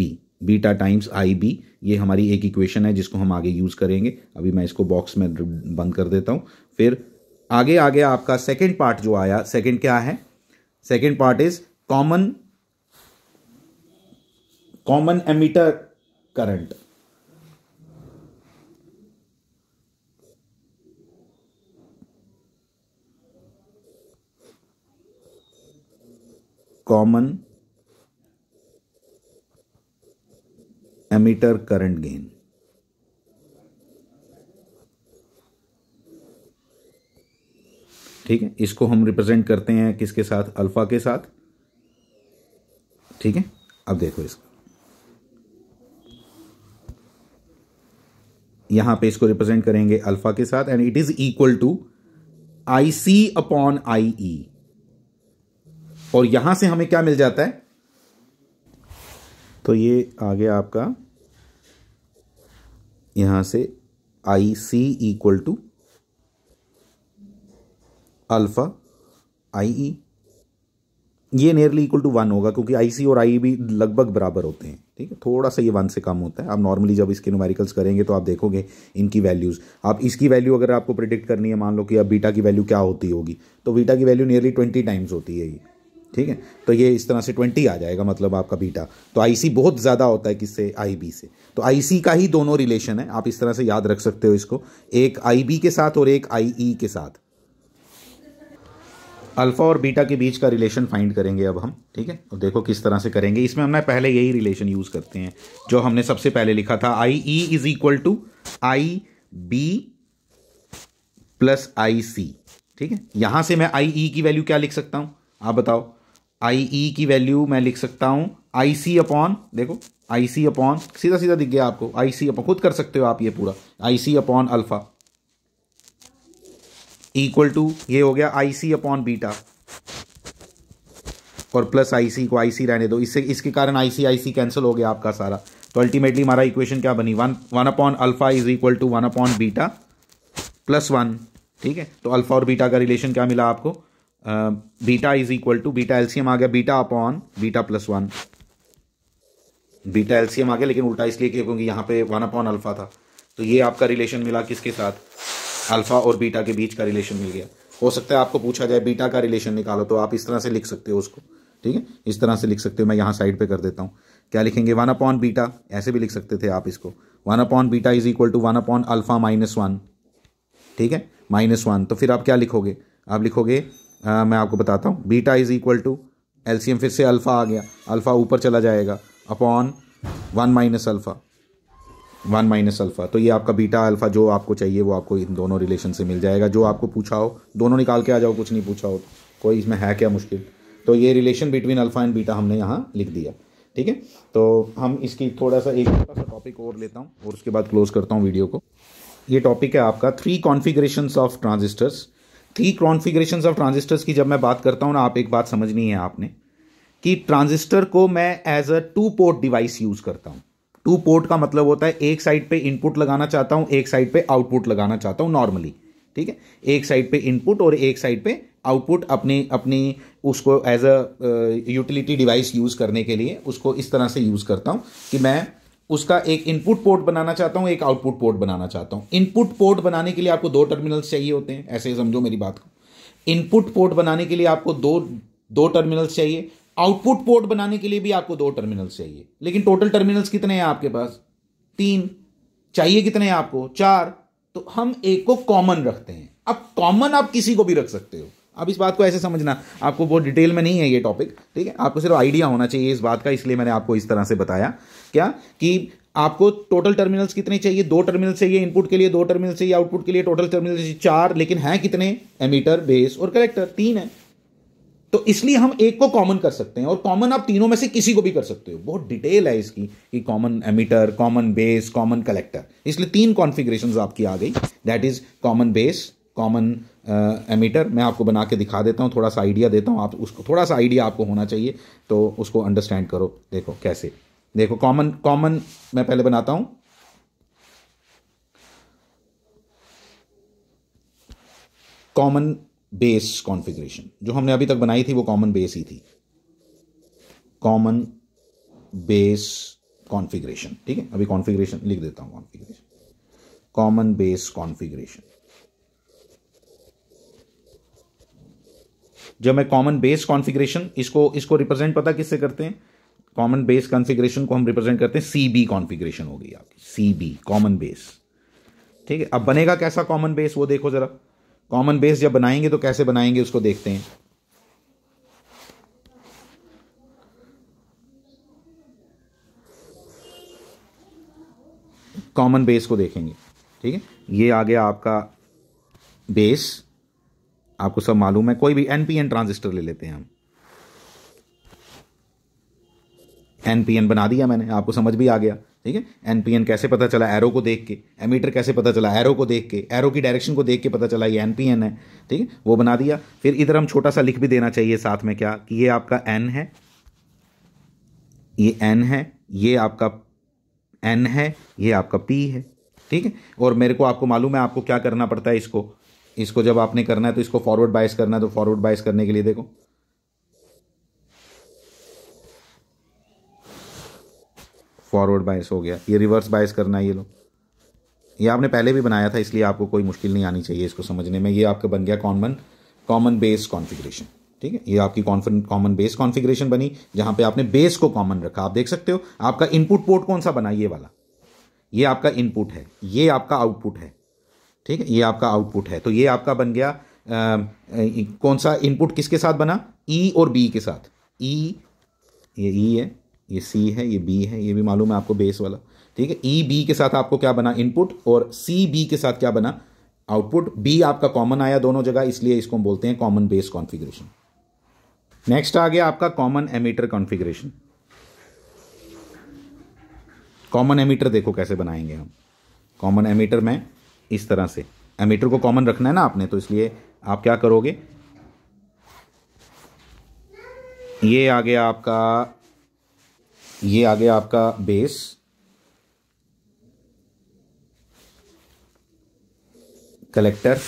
B beta times I B ये हमारी एक इक्वेशन है जिसको हम आगे यूज़ करेंगे अभी मैं इसको बॉक्स में बंद कर देता हूँ फिर आगे आ गया आपका सेकेंड पार्ट जो आया सेकेंड क्या है second part is common common emitter current common emitter current gain ठीक है इसको हम रिप्रेजेंट करते हैं किसके साथ अल्फा के साथ ठीक है अब देखो इसको यहां पे इसको रिप्रेजेंट करेंगे अल्फा के साथ and it is equal to I C upon I E और यहां से हमें क्या मिल जाता है तो ये आ गया आपका यहां से I C equal to alpha I E ये नियरली इक्वल टू वन होगा क्योंकि आईसी और आई बी e लगभग बराबर होते हैं ठीक है थोड़ा सा ये वन से कम होता है आप नॉर्मली जब इसके नुमेरिकल्स करेंगे तो आप देखोगे इनकी वैल्यूज़ आप इसकी वैल्यू अगर आपको प्रिडिक्ट करनी है मान लो कि अब बीटा की वैल्यू क्या होती होगी तो बीटा की वैल्यू नियरली ट्वेंटी टाइम्स होती है ये ठीक है तो ये इस तरह से ट्वेंटी आ जाएगा मतलब आपका बीटा तो आईसी बहुत ज़्यादा होता है किससे आईबी से तो आईसी का ही दोनों रिलेशन है आप इस तरह से याद रख सकते हो इसको एक आईबी के साथ और एक आईई e के साथ अल्फ़ा और बीटा के बीच का रिलेशन फाइंड करेंगे अब हम ठीक है और देखो किस तरह से करेंगे इसमें हमने पहले यही रिलेशन यूज़ करते हैं जो हमने सबसे पहले लिखा था I E is equal to I B plus I C ठीक है यहां से मैं आई ई e की वैल्यू क्या लिख सकता हूं आप बताओ आई ई e की वैल्यू मैं लिख सकता हूं आई सी अपॉन देखो आई सी अपॉन सीधा सीधा दिख गया आपको आई सी अपॉन खुद कर सकते हो आप ये पूरा I C upon alpha equal to ये हो गया आई सी अपॉन बीटा और प्लस आई सी को आई सी रहने दो इससे इसके कारण आई सी आई सी कैंसिल हो गया आपका सारा तो अल्टीमेटली हमारा इक्वेशन क्या बनी one one upon alpha is equal to one upon beta plus one ठीक है तो अल्फा और बीटा का रिलेशन क्या मिला आपको beta is equal to beta एल्सियम आ गया beta upon beta plus one beta एल्सियम आ गया लेकिन उल्टा इसलिए क्योंकि यहां पे वन अपॉन अल्फा था तो ये आपका रिलेशन मिला किसके साथ अल्फा और बीटा के बीच का रिलेशन मिल गया हो सकता है आपको पूछा जाए बीटा का रिलेशन निकालो तो आप इस तरह से लिख सकते हो उसको ठीक है इस तरह से लिख सकते हो मैं यहाँ साइड पे कर देता हूँ क्या लिखेंगे वन अपॉन बीटा ऐसे भी लिख सकते थे आप इसको one upon beta is equal to one upon alpha minus one ठीक है माइनस वन तो फिर आप क्या लिखोगे आप लिखोगे आ, मैं आपको बताता हूँ बीटा इज इक्वल टू एल्सियम फिर से अल्फ़ा आ गया अल्फ़ा ऊपर चला जाएगा upon one minus alpha one minus alpha तो ये आपका बीटा अल्फ़ा जो आपको चाहिए वो आपको इन दोनों रिलेशन से मिल जाएगा जो आपको पूछा हो दोनों निकाल के आ जाओ कुछ नहीं पूछा हो कोई इसमें है क्या मुश्किल तो ये relation between alpha and beta हमने यहाँ लिख दिया ठीक है तो हम इसकी थोड़ा सा एक छोटा सा टॉपिक और लेता हूँ और उसके बाद क्लोज़ करता हूँ वीडियो को ये टॉपिक है आपका three configuration of transistors three configuration of transistors की जब मैं बात करता हूँ ना आप एक बात समझनी है आपने कि ट्रांजिस्टर को मैं as a two port device use करता हूँ टू पोर्ट का मतलब होता है एक साइड पे इनपुट लगाना चाहता हूँ एक साइड पे आउटपुट लगाना चाहता हूँ नॉर्मली ठीक है एक साइड पे इनपुट और एक साइड पे आउटपुट अपने अपनी उसको as a utility device use करने के लिए उसको इस तरह से यूज़ करता हूँ कि मैं उसका एक इनपुट पोर्ट बनाना चाहता हूँ एक आउटपुट पोर्ट बनाना चाहता हूँ इनपुट पोर्ट बनाने के लिए आपको दो टर्मिनल्स चाहिए होते हैं ऐसे समझो मेरी बात को इनपुट पोर्ट बनाने के लिए आपको दो दो टर्मिनल्स चाहिए आउटपुट पोर्ट बनाने के लिए भी आपको दो टर्मिनल्स चाहिए लेकिन टोटल टर्मिनल्स कितने हैं आपके पास तीन चाहिए कितने हैं आपको चार तो हम एक को कॉमन रखते हैं अब कॉमन आप किसी को भी रख सकते हो अब इस बात को ऐसे समझना आपको बहुत डिटेल में नहीं है ये टॉपिक ठीक है आपको सिर्फ आइडिया होना चाहिए इस बात का इसलिए मैंने आपको इस तरह से बताया क्या कि आपको टोटल टर्मिनल्स कितने चाहिए दो टर्मिनल चाहिए इनपुट के लिए दो टर्मिनल चाहिए आउटपुट के लिए टोटल टर्मिनल चाहिए चार लेकिन हैं कितने एमीटर बेस और कलेक्टर तीन है तो इसलिए हम एक को कॉमन कर सकते हैं और कॉमन आप तीनों में से किसी को भी कर सकते हो बहुत डिटेल है इसकी कि common emitter common base common collector इसलिए तीन कॉन्फ़िगरेशन आपकी आ गई that is common base common emitter मैं आपको बना के दिखा देता हूँ थोड़ा सा आइडिया देता हूँ आप उसको थोड़ा सा आइडिया आपको होना चाहिए तो उसको अंडरस्टैंड करो देखो कैसे देखो कॉमन कॉमन मैं पहले बनाता हूँ कॉमन बेस कॉन्फ़िगरेशन जो हमने अभी तक बनाई थी वो कॉमन बेस ही थी कॉमन बेस कॉन्फ़िगरेशन ठीक है अभी कॉन्फ़िगरेशन लिख देता हूँ कॉन्फ़िगरेशन कॉमन बेस कॉन्फ़िगरेशन जब मैं कॉमन बेस कॉन्फ़िगरेशन इसको इसको रिप्रेजेंट पता किससे करते हैं कॉमन बेस कॉन्फ़िगरेशन को हम रिप्रेजेंट करते हैं सी बी कॉन्फ़िगरेशन हो गई आपकी सी बी कॉमन बेस ठीक है अब बनेगा कैसा कॉमन बेस वो देखो ज़रा कॉमन बेस जब बनाएंगे तो कैसे बनाएंगे उसको देखते हैं कॉमन बेस को देखेंगे ठीक है ये आ गया आपका बेस आपको सब मालूम है कोई भी एनपीएन ट्रांजिस्टर ले लेते हैं हम एनपीएन बना दिया मैंने आपको समझ भी आ गया ठीक है एनपीएन कैसे पता चला एरो को देख के एमीटर कैसे पता चला एरो को देख के एरो की डायरेक्शन को देख के पता चला ये एनपीएन है ठीक है वो बना दिया फिर इधर हम छोटा सा लिख भी देना चाहिए साथ में क्या कि ये आपका एन है ये एन है ये आपका एन है ये आपका पी है ठीक है और मेरे को आपको मालूम है आपको क्या करना पड़ता है इसको इसको जब आपने करना है तो इसको फॉरवर्ड बाइस करना है तो फॉरवर्ड बाइस करने के लिए देखो फॉरवर्ड बायस हो गया ये रिवर्स बायस करना है ये लोग ये आपने पहले भी बनाया था इसलिए आपको कोई मुश्किल नहीं आनी चाहिए इसको समझने में ये आपका बन गया कॉमन कॉमन बेस कॉन्फिग्रेशन ठीक है ये आपकी कॉमन बेस कॉन्फिग्रेशन बनी जहां पे आपने बेस को कॉमन रखा आप देख सकते हो आपका इनपुट पोर्ट कौन सा बना ये वाला ये आपका इनपुट है ये आपका आउटपुट है ठीक है ये आपका आउटपुट है तो ये आपका बन गया आ, कौन सा इनपुट किसके साथ बना ई e और बी के साथ ई e, ये ई e है ये सी है ये बी है ये भी मालूम है आपको बेस वाला ठीक है ई e, बी के साथ आपको क्या बना इनपुट और सी बी के साथ क्या बना आउटपुट बी आपका कॉमन आया दोनों जगह इसलिए इसको हम बोलते हैं कॉमन बेस कॉन्फ़िगरेशन नेक्स्ट आ गया आपका common emitter configuration common emitter देखो कैसे बनाएंगे हम कॉमन एमीटर में इस तरह से एमीटर को कॉमन रखना है ना आपने तो इसलिए आप क्या करोगे ये आ गया आपका ये आ गया आपका बेस कलेक्टर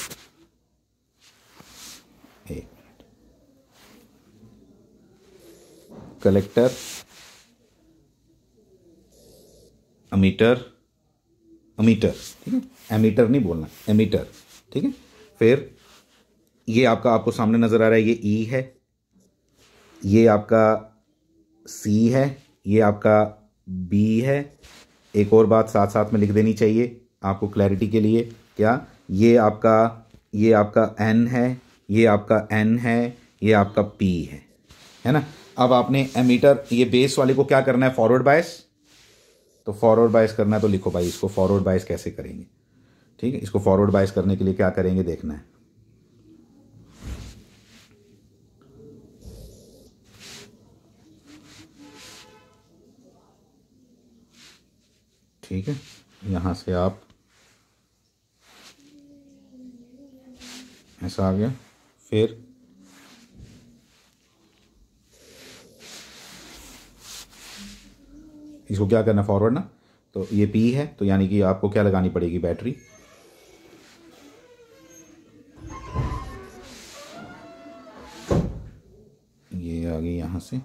एक मिनट कलेक्टर अमीटर अमीटर ठीक है एमीटर नहीं बोलना एमीटर ठीक है फिर ये आपका आपको सामने नज़र आ रहा है ये ई e है ये आपका सी है ये आपका बी है एक और बात साथ साथ में लिख देनी चाहिए आपको क्लैरिटी के लिए क्या ये आपका ये आपका एन है ये आपका एन है ये आपका पी है है ना अब आपने एमीटर ये बेस वाले को क्या करना है फॉरवर्ड बायस तो फॉरवर्ड बायस करना है तो लिखो भाई इसको फॉरवर्ड बायस कैसे करेंगे ठीक है इसको फॉरवर्ड बायस करने के लिए क्या करेंगे देखना है ठीक है यहाँ से आप ऐसा आ गया फिर इसको क्या करना फॉरवर्ड ना तो ये पी है तो यानी कि आपको क्या लगानी पड़ेगी बैटरी ये आ गई यहाँ से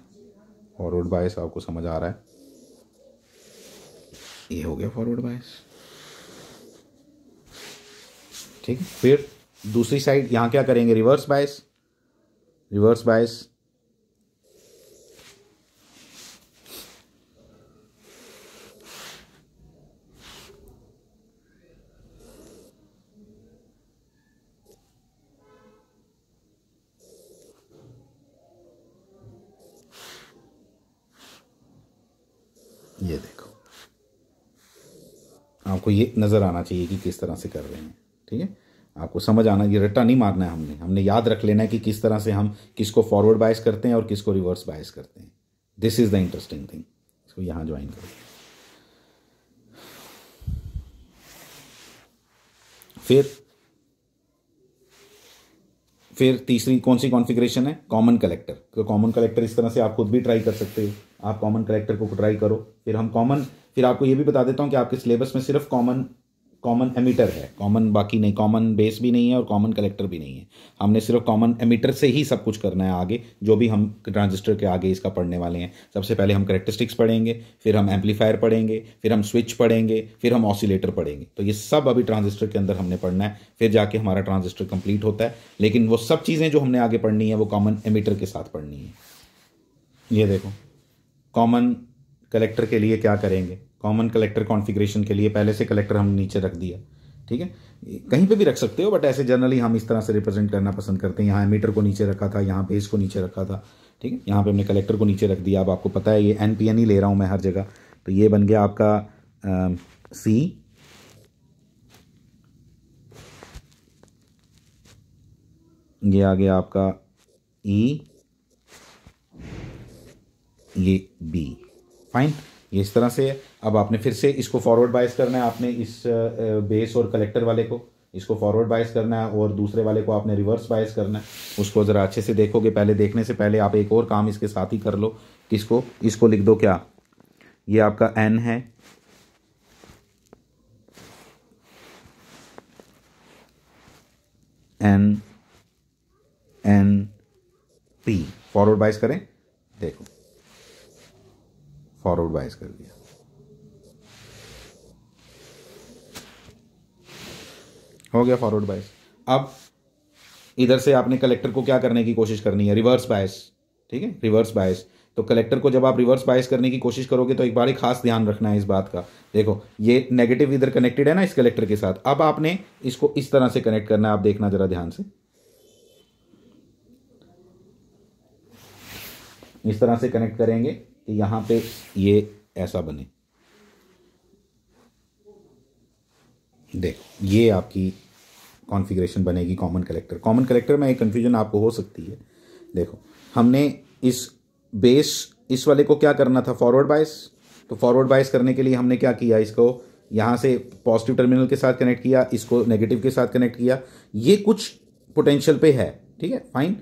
फॉरवर्ड बायस आपको समझ आ रहा है ये हो गया फॉरवर्ड बायस ठीक फिर दूसरी साइड यहां क्या करेंगे रिवर्स बायस रिवर्स बायस आपको ये नज़र आना चाहिए कि किस तरह से कर रहे हैं ठीक है आपको समझ आना ये रट्टा नहीं मारना है हमने हमने याद रख लेना है कि किस तरह से हम किसको फॉरवर्ड बायस करते हैं और किसको रिवर्स बायस करते हैं this is the interesting thing इसको यहाँ ज्वाइन करो फिर फिर तीसरी कौन सी कॉन्फ़िगरेशन है कॉमन कलेक्टर तो कॉमन कलेक्टर इस तरह से आप खुद भी ट्राई कर सकते हो आप कॉमन करेक्टर को ट्राई करो फिर हम कॉमन फिर आपको ये भी बता देता हूँ कि आपके सिलेबस में सिर्फ कॉमन कॉमन एमिटर है कॉमन बाकी नहीं कॉमन बेस भी नहीं है और कॉमन कलेक्टर भी नहीं है हमने सिर्फ कॉमन एमिटर से ही सब कुछ करना है आगे जो भी हम ट्रांजिस्टर के आगे इसका पढ़ने वाले हैं सबसे पहले हम करेक्टरिस्टिक्स पढ़ेंगे फिर हम एम्पलीफायर पढ़ेंगे फिर हम स्विच पढ़ेंगे फिर हम ऑसिलेटर पढ़ेंगे तो ये सब अभी ट्रांजिस्टर के अंदर हमने पढ़ना है फिर जाके हमारा ट्रांजिस्टर कंप्लीट होता है लेकिन वो सब चीज़ें जो हमने आगे पढ़नी है वो कॉमन एमिटर के साथ पढ़नी है ये देखो कॉमन कलेक्टर के लिए क्या करेंगे कॉमन कलेक्टर कॉन्फ़िगरेशन के लिए पहले से कलेक्टर हम नीचे रख दिया ठीक है कहीं पे भी रख सकते हो बट ऐसे जनरली हम इस तरह से रिप्रेजेंट करना पसंद करते हैं यहाँ मीटर को नीचे रखा था यहाँ बेस को नीचे रखा था ठीक है यहाँ पे हमने कलेक्टर को नीचे रख दिया अब आपको पता है ये एन पी एन ही ले रहा हूँ मैं हर जगह तो ये बन गया आपका सी ये आ गया आपका ई e। ये बी फाइन ये इस तरह से है अब आपने फिर से इसको फॉरवर्ड बायस करना है आपने इस बेस और कलेक्टर वाले को इसको फॉरवर्ड बायस करना है और दूसरे वाले को आपने रिवर्स बायस करना है उसको ज़रा अच्छे से देखोगे पहले देखने से पहले आप एक और काम इसके साथ ही कर लो किसको इसको लिख दो क्या ये आपका एन है N N P forward bias करें देखो फॉरवर्ड बाइस कर दिया हो गया फॉरवर्ड बाइस अब इधर से आपने कलेक्टर को क्या करने की कोशिश करनी है रिवर्स बायस ठीक है रिवर्स बायस तो कलेक्टर को जब आप रिवर्स बायस करने की कोशिश करोगे तो एक बार ही खास ध्यान रखना है इस बात का देखो ये नेगेटिव इधर कनेक्टेड है ना इस कलेक्टर के साथ अब आपने इसको इस तरह से कनेक्ट करना है आप देखना जरा ध्यान से इस तरह से कनेक्ट करेंगे कि यहाँ पे ये ऐसा बने देखो ये आपकी कॉन्फ़िगरेशन बनेगी कॉमन कलेक्टर कॉमन कलेक्टर में एक कन्फ्यूजन आपको हो सकती है देखो हमने इस बेस इस वाले को क्या करना था फॉरवर्ड बायस तो फॉरवर्ड बायस करने के लिए हमने क्या किया इसको यहाँ से पॉजिटिव टर्मिनल के साथ कनेक्ट किया इसको नेगेटिव के साथ कनेक्ट किया ये कुछ पोटेंशियल पे है ठीक है फाइन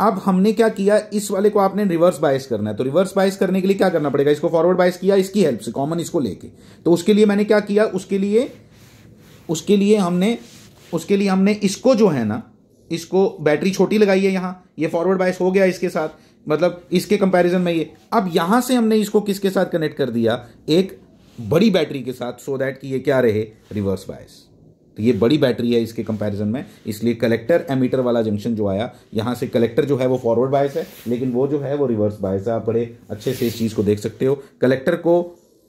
अब हमने क्या किया इस वाले को आपने रिवर्स बायस करना है तो रिवर्स बायस करने के लिए क्या करना पड़ेगा इसको फॉरवर्ड बायस किया इसकी हेल्प से कॉमन इसको लेके तो उसके लिए मैंने क्या किया उसके लिए उसके लिए हमने उसके लिए हमने इसको जो है ना इसको बैटरी छोटी लगाई है यहां ये फॉरवर्ड बायस हो गया इसके साथ मतलब इसके कंपैरिजन में ये अब यहां से हमने इसको किसके साथ कनेक्ट कर दिया एक बड़ी बैटरी के साथ सो so दैट कि ये क्या रहे रिवर्स बायस तो ये बड़ी बैटरी है इसके कंपैरिजन में इसलिए कलेक्टर एमीटर वाला जंक्शन जो आया यहाँ से कलेक्टर जो है वो फॉरवर्ड बायस है लेकिन वो जो है वो रिवर्स बायस है आप बड़े अच्छे से इस चीज़ को देख सकते हो कलेक्टर को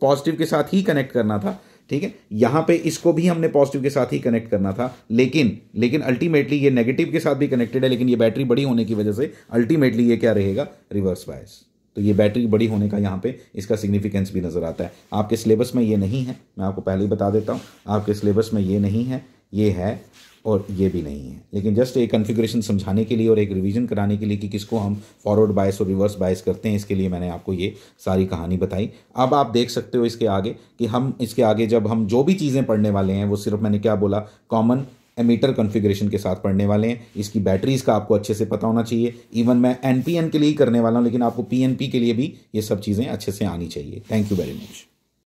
पॉजिटिव के साथ ही कनेक्ट करना था ठीक है यहाँ पे इसको भी हमने पॉजिटिव के साथ ही कनेक्ट करना था लेकिन लेकिन अल्टीमेटली ये नेगेटिव के साथ भी कनेक्टेड है लेकिन ये बैटरी बड़ी होने की वजह से अल्टीमेटली ये क्या रहेगा रिवर्स बायस तो ये बैटरी बड़ी होने का यहाँ पे इसका सिग्निफिकेंस भी नज़र आता है आपके सिलेबस में ये नहीं है मैं आपको पहले ही बता देता हूँ आपके सिलेबस में ये नहीं है ये है और ये भी नहीं है लेकिन जस्ट एक कन्फिग्रेशन समझाने के लिए और एक रिवीजन कराने के लिए कि किसको हम फॉरवर्ड बायस और रिवर्स बायस करते हैं इसके लिए मैंने आपको ये सारी कहानी बताई अब आप देख सकते हो इसके आगे कि हम इसके आगे जब हम जो भी चीज़ें पढ़ने वाले हैं वो सिर्फ मैंने क्या बोला कॉमन एमीटर कॉन्फ़िगरेशन के साथ पढ़ने वाले हैं इसकी बैटरीज़ का आपको अच्छे से पता होना चाहिए इवन मैं एन के लिए ही करने वाला हूँ लेकिन आपको पी के लिए भी ये सब चीज़ें अच्छे से आनी चाहिए थैंक यू वेरी मच